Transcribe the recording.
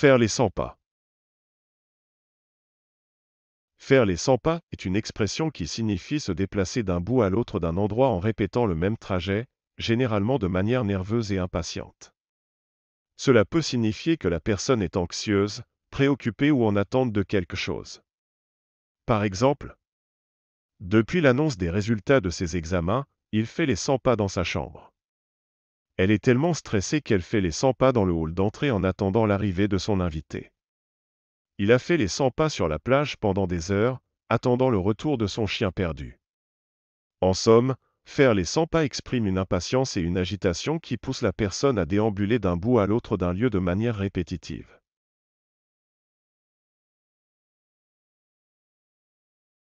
Faire les 100 pas. Faire les 100 pas est une expression qui signifie se déplacer d'un bout à l'autre d'un endroit en répétant le même trajet, généralement de manière nerveuse et impatiente. Cela peut signifier que la personne est anxieuse, préoccupée ou en attente de quelque chose. Par exemple, depuis l'annonce des résultats de ses examens, il fait les 100 pas dans sa chambre. Elle est tellement stressée qu'elle fait les 100 pas dans le hall d'entrée en attendant l'arrivée de son invité. Il a fait les 100 pas sur la plage pendant des heures, attendant le retour de son chien perdu. En somme, faire les 100 pas exprime une impatience et une agitation qui poussent la personne à déambuler d'un bout à l'autre d'un lieu de manière répétitive.